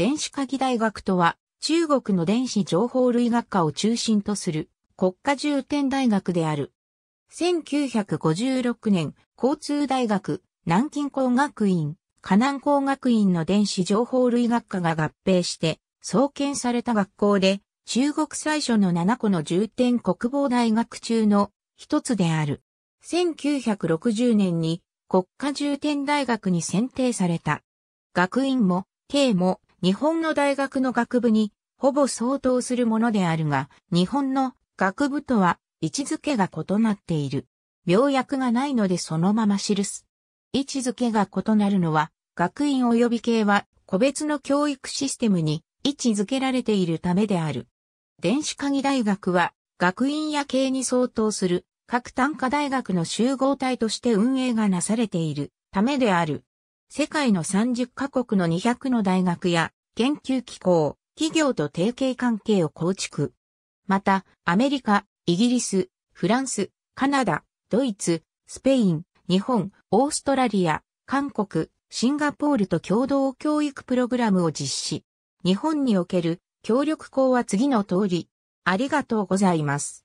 電子科技大学とは、中国の電子情報類学科を中心とする国家重点大学である。1956年、交通大学、南京工学院、河南工学院の電子情報類学科が合併して、創建された学校で、中国最初の7個の重点国防大学中の一つである。1960年に国家重点大学に選定された。学院も、慶も、日本の大学の学部にほぼ相当するものであるが、日本の学部とは位置づけが異なっている。病薬がないのでそのまま記す。位置づけが異なるのは、学院及び系は個別の教育システムに位置づけられているためである。電子鍵大学は、学院や系に相当する各単科大学の集合体として運営がなされているためである。世界の30カ国の200の大学や研究機構、企業と提携関係を構築。また、アメリカ、イギリス、フランス、カナダ、ドイツ、スペイン、日本、オーストラリア、韓国、シンガポールと共同教育プログラムを実施。日本における協力校は次の通り。ありがとうございます。